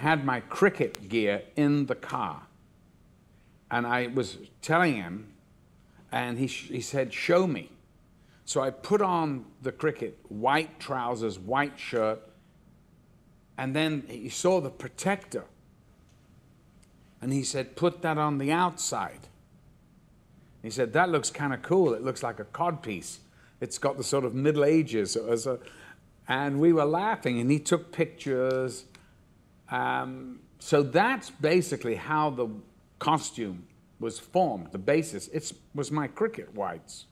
had my cricket gear in the car. And I was telling him, and he, he said, Show me. So I put on the cricket, white trousers, white shirt, and then he saw the protector. And he said, Put that on the outside. He said, That looks kind of cool. It looks like a codpiece. It's got the sort of Middle Ages. A, and we were laughing, and he took pictures. Um, so that's basically how the costume was formed, the basis. It was my cricket whites.